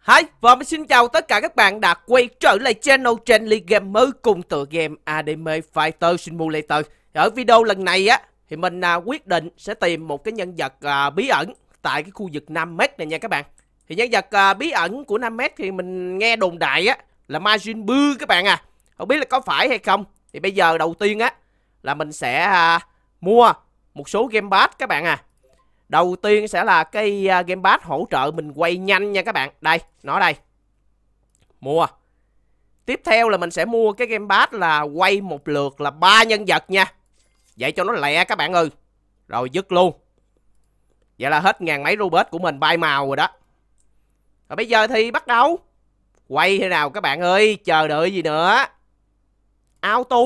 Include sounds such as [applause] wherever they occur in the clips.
Hi, và vâng, mình xin chào tất cả các bạn đã quay trở lại channel trên League Game mới cùng tựa game ADM Fighter Simulator. Ở video lần này á, thì mình à, quyết định sẽ tìm một cái nhân vật à, bí ẩn tại cái khu vực 5m này nha các bạn. Thì nhân vật à, bí ẩn của 5m thì mình nghe đồn đại á, là Majin Buu các bạn à. Không biết là có phải hay không. Thì bây giờ đầu tiên á, là mình sẽ à, mua một số game pass các bạn à. Đầu tiên sẽ là cái à, gamepad hỗ trợ mình quay nhanh nha các bạn. Đây, nó đây. Mua. Tiếp theo là mình sẽ mua cái gamepad là quay một lượt là ba nhân vật nha. Vậy cho nó lẹ các bạn ơi. Rồi dứt luôn. Vậy là hết ngàn mấy Robert của mình bay màu rồi đó. Rồi bây giờ thì bắt đầu. Quay thế nào các bạn ơi, chờ đợi gì nữa. Auto.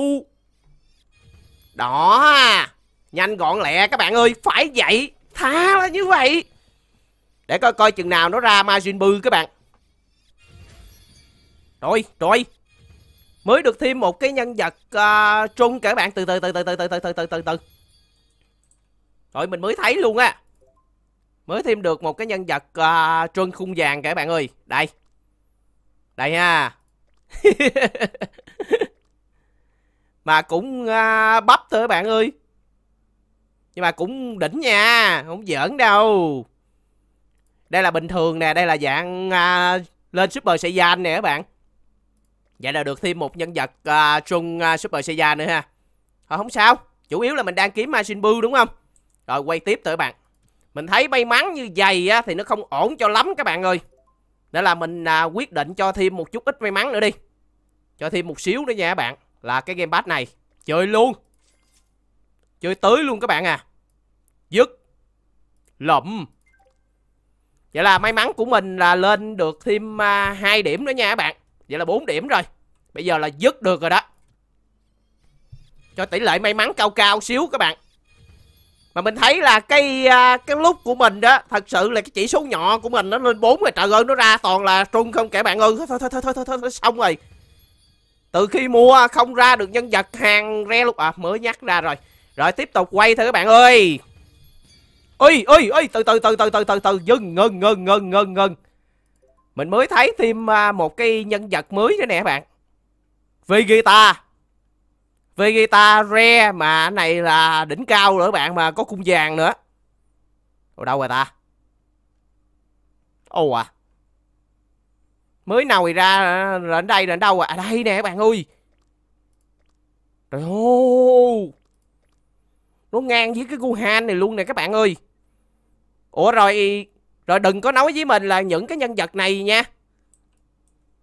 Đó. Nhanh gọn lẹ các bạn ơi, phải vậy. Thà là như vậy Để coi coi chừng nào nó ra Majin bư các bạn Rồi rồi Mới được thêm một cái nhân vật uh, Trung các bạn từ từ từ từ từ từ từ từ từ từ từ Rồi mình mới thấy luôn á Mới thêm được một cái nhân vật uh, ờ, Trung khung vàng các bạn ơi Đây Đây ha [laughs] Mà cũng uh, bắp thôi các bạn ơi nhưng mà cũng đỉnh nha Không giỡn đâu Đây là bình thường nè Đây là dạng à, lên Super Saiyan nè các bạn Vậy là được thêm một nhân vật à, Trung à, Super Saiyan nữa ha Thôi không sao Chủ yếu là mình đang kiếm Mashinbu đúng không Rồi quay tiếp tới bạn Mình thấy may mắn như vậy á, thì nó không ổn cho lắm các bạn ơi Nên là mình à, quyết định cho thêm một chút ít may mắn nữa đi Cho thêm một xíu nữa nha các bạn Là cái game pass này Chơi luôn Chơi tới luôn các bạn à Dứt Lụm Vậy là may mắn của mình là lên được thêm uh, à, 2 điểm nữa nha các bạn Vậy là 4 điểm rồi Bây giờ là dứt được rồi đó Cho tỷ lệ may mắn cao cao xíu các bạn Mà mình thấy là cái uh, cái lúc của mình đó Thật sự là cái chỉ số nhỏ của mình nó lên 4 rồi Trời ơi nó ra toàn là trung không kẻ bạn ơi Thôi thôi thôi thôi thôi, thôi, thôi xong rồi Từ khi mua không ra được nhân vật hàng re luôn À mới nhắc ra rồi rồi tiếp tục quay thôi các bạn ơi ui ui ui từ từ từ từ từ từ từ dừng ngừng ngừng ngừng ngừng ngừng Mình mới thấy thêm à, một cái nhân vật mới nữa nè các bạn Vegeta Vegeta Re mà này là đỉnh cao rồi các bạn mà có cung vàng nữa Ở đâu rồi ta Ồ à Mới nào ra là đến đây là đến đâu à? à đây nè các bạn ơi Trời ơi nó ngang với cái Gohan này luôn nè các bạn ơi Ủa rồi Rồi đừng có nói với mình là những cái nhân vật này nha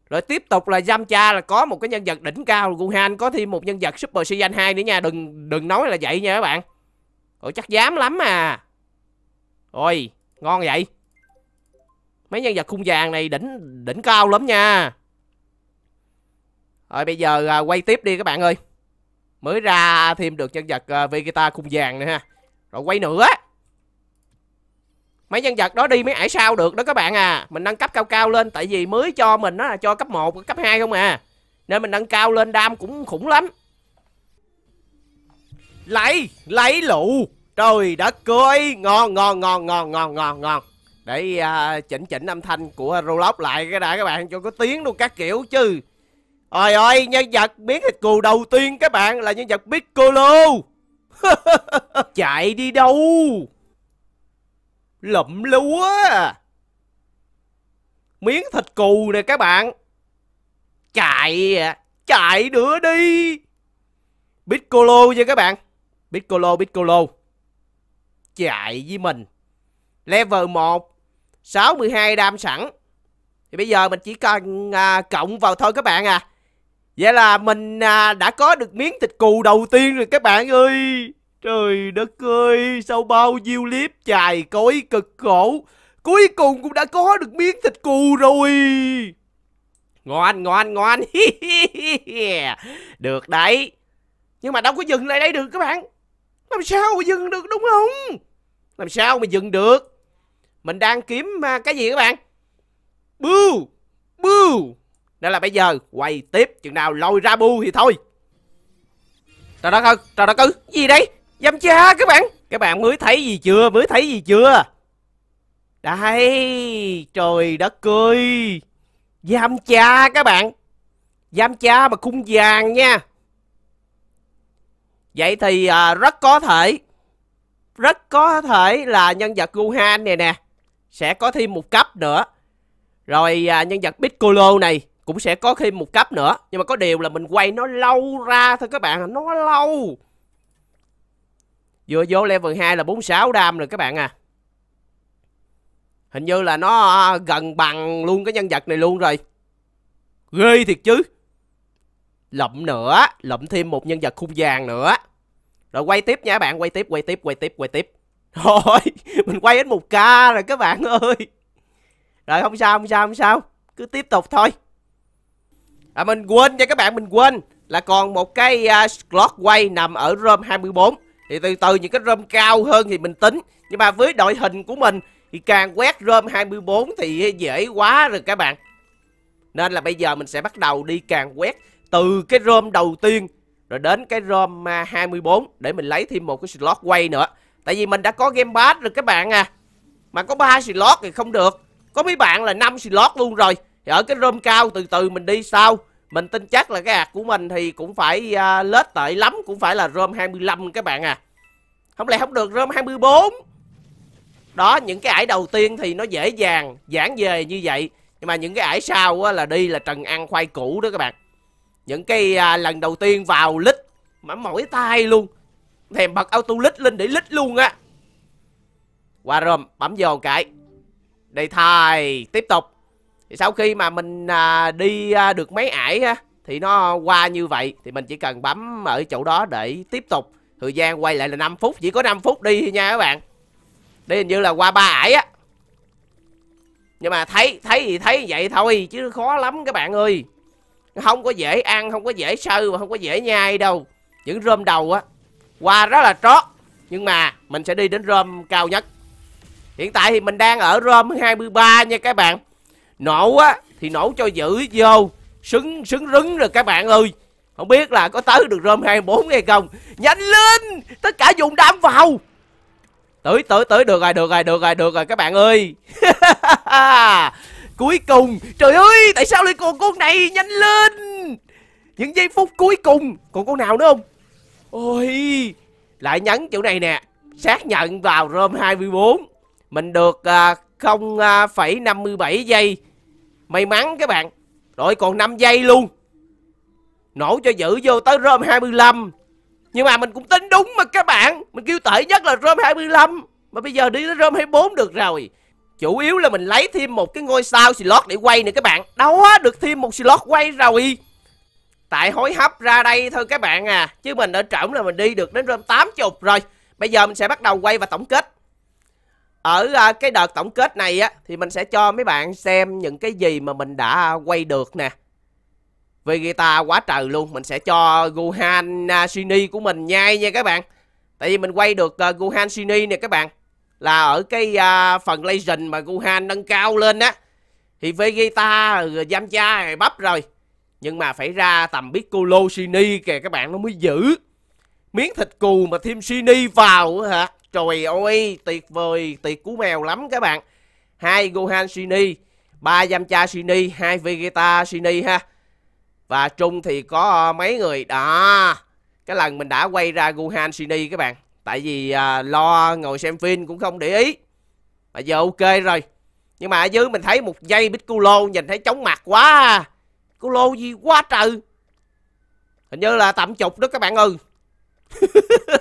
Rồi tiếp tục là Yamcha là có một cái nhân vật đỉnh cao Gohan có thêm một nhân vật Super Saiyan 2 nữa nha Đừng đừng nói là vậy nha các bạn Ủa chắc dám lắm à Ôi ngon vậy Mấy nhân vật khung vàng này đỉnh đỉnh cao lắm nha Rồi bây giờ à, quay tiếp đi các bạn ơi Mới ra thêm được nhân vật uh, Vegeta khung vàng nữa ha Rồi quay nữa Mấy nhân vật đó đi mấy ải sao được đó các bạn à Mình nâng cấp cao cao lên Tại vì mới cho mình đó là cho cấp 1, cấp 2 không à Nên mình nâng cao lên đam cũng khủng lắm Lấy, lấy lụ Trời đất ơi Ngon, ngon, ngon, ngon, ngon, ngon, ngon Để uh, chỉnh chỉnh âm thanh của Rolox lại cái đã các bạn Cho có tiếng luôn các kiểu chứ Ôi ơi, nhân vật miếng thịt cừu đầu tiên các bạn là nhân vật Piccolo. [laughs] Chạy đi đâu? Lụm lúa. Miếng thịt cừu nè các bạn. Chạy à, chạy nữa đi. Piccolo nha các bạn. Piccolo, Piccolo. Chạy với mình. Level 1, 62 đam sẵn. Thì bây giờ mình chỉ cần à, cộng vào thôi các bạn à. Vậy là mình à, đã có được miếng thịt cù đầu tiên rồi các bạn ơi Trời đất ơi Sau bao nhiêu clip chài cối cực khổ Cuối cùng cũng đã có được miếng thịt cù rồi Ngon ngon ngon [laughs] Được đấy Nhưng mà đâu có dừng lại đây được các bạn Làm sao mà dừng được đúng không Làm sao mà dừng được Mình đang kiếm à, cái gì các bạn Bưu nên là bây giờ quay tiếp Chừng nào lôi ra bu thì thôi Trời đất ơi Trời đất ơi Gì đây Dâm cha các bạn Các bạn mới thấy gì chưa Mới thấy gì chưa Đây Trời đất ơi Dâm cha các bạn Dâm cha mà khung vàng nha Vậy thì à, rất có thể Rất có thể là nhân vật Gohan này nè Sẽ có thêm một cấp nữa Rồi à, nhân vật Piccolo này cũng sẽ có thêm một cấp nữa nhưng mà có điều là mình quay nó lâu ra thôi các bạn nó lâu vừa vô level 2 là 46 đam rồi các bạn à hình như là nó à, gần bằng luôn cái nhân vật này luôn rồi ghê thiệt chứ lậm nữa lậm thêm một nhân vật khung vàng nữa rồi quay tiếp nha các bạn quay tiếp quay tiếp quay tiếp quay tiếp thôi [laughs] mình quay hết một ca rồi các bạn ơi rồi không sao không sao không sao cứ tiếp tục thôi à, mình quên nha các bạn mình quên là còn một cái uh, à, slot quay nằm ở room 24 thì từ từ những cái room cao hơn thì mình tính nhưng mà với đội hình của mình thì càng quét room 24 thì dễ quá rồi các bạn nên là bây giờ mình sẽ bắt đầu đi càng quét từ cái room đầu tiên rồi đến cái ROM 24 à, để mình lấy thêm một cái slot quay nữa. Tại vì mình đã có game pass rồi các bạn à. Mà có 3 slot thì không được. Có mấy bạn là 5 slot luôn rồi thì dạ, ở cái rôm cao từ từ mình đi sau mình tin chắc là cái hạt của mình thì cũng phải uh, lết tệ lắm cũng phải là rôm 25 các bạn à không lẽ không được rôm 24 đó những cái ải đầu tiên thì nó dễ dàng giảng về như vậy nhưng mà những cái ải sau á, là đi là trần ăn khoai củ đó các bạn những cái à, lần đầu tiên vào lít mà mỏi tay luôn thèm bật auto lít lên để lít luôn á qua rôm bấm vô cái đây thai tiếp tục thì sau khi mà mình à, đi à, được mấy ải á thì nó qua như vậy thì mình chỉ cần bấm ở chỗ đó để tiếp tục thời gian quay lại là 5 phút chỉ có 5 phút đi nha các bạn đi hình như là qua ba ải á nhưng mà thấy thấy thì thấy vậy thôi chứ khó lắm các bạn ơi không có dễ ăn không có dễ sơ và không có dễ nhai đâu những rơm đầu á qua rất là trót nhưng mà mình sẽ đi đến rơm cao nhất hiện tại thì mình đang ở rơm 23 nha các bạn nổ á thì nổ cho dữ vô sứng sứng rứng rồi các bạn ơi không biết là có tới được rơm 24 hay không nhanh lên tất cả dùng đám vào tới tới tới được rồi được rồi được rồi được rồi các bạn ơi [laughs] cuối cùng trời ơi tại sao lại còn con này nhanh lên những giây phút cuối cùng còn con nào nữa không ôi lại nhấn chỗ này nè xác nhận vào rơm 24 mình được à, không uh, à, 0,57 giây May mắn các bạn Rồi còn 5 giây luôn Nổ cho dữ vô tới rơm 25 Nhưng mà mình cũng tính đúng mà các bạn Mình kêu tệ nhất là rơm 25 Mà bây giờ đi tới rơm 24 được rồi Chủ yếu là mình lấy thêm một cái ngôi sao slot để quay nữa các bạn Đó được thêm một slot quay rồi Tại hối hấp ra đây thôi các bạn à Chứ mình ở trỏng là mình đi được đến rơm 80 rồi Bây giờ mình sẽ bắt đầu quay và tổng kết ở à, cái đợt tổng kết này á thì mình sẽ cho mấy bạn xem những cái gì mà mình đã quay được nè vì guitar quá trời luôn mình sẽ cho Gohan à, Shini của mình nhai nha các bạn tại vì mình quay được uh, Gohan Shini nè các bạn là ở cái phần legend mà Gohan nâng cao lên á thì Vegeta Yamcha bắp rồi nhưng mà phải ra tầm biết Piccolo Shini kìa các bạn nó mới giữ miếng thịt cù mà thêm Shini vào hả Trời ơi, tuyệt vời, tuyệt cú mèo lắm các bạn. Hai Gohan Shini, ba Yamcha Shini, hai Vegeta Shini ha. Và Trung thì có ờ, mấy người đó. Cái lần mình đã quay ra Gohan Shini các bạn. Tại vì à, lo ngồi xem phim cũng không để ý. Mà giờ ok rồi. Nhưng mà ở dưới mình thấy một dây Piccolo nhìn thấy chóng mặt quá. Piccolo à. gì quá trời. Hình như là tạm chục đó các bạn ơi. [laughs]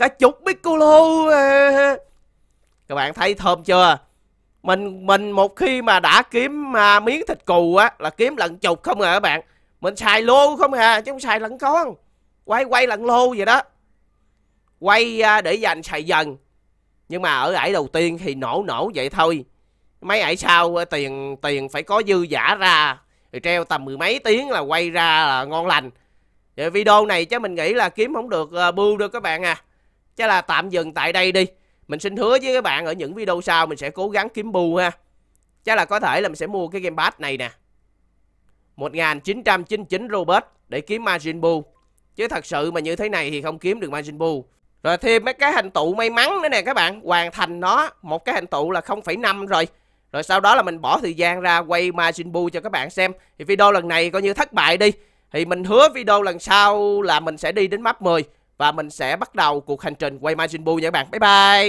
cả chục piccolo các bạn thấy thơm chưa mình mình một khi mà đã kiếm mà miếng thịt cù á là kiếm lần chục không à các bạn mình xài lô không à chứ không xài lần con quay quay lần lô vậy đó quay à, để dành xài dần nhưng mà ở ải đầu tiên thì nổ nổ vậy thôi mấy ải sau à, tiền tiền phải có dư giả ra thì treo tầm mười mấy tiếng là quay ra là ngon lành vậy video này chứ mình nghĩ là kiếm không được à, bưu đâu các bạn à Chắc là tạm dừng tại đây đi. Mình xin hứa với các bạn ở những video sau mình sẽ cố gắng kiếm bù ha. Chắc là có thể là mình sẽ mua cái game pass này nè. 1999 Robert để kiếm margin bù Chứ thật sự mà như thế này thì không kiếm được margin bù Rồi thêm mấy cái hành tụ may mắn nữa nè các bạn. Hoàn thành nó. Một cái hành tụ là 0,5 rồi. Rồi sau đó là mình bỏ thời gian ra quay margin bù cho các bạn xem. Thì video lần này coi như thất bại đi. Thì mình hứa video lần sau là mình sẽ đi đến map 10. Và mình sẽ bắt đầu cuộc hành trình quay Majin Buu nha các bạn Bye bye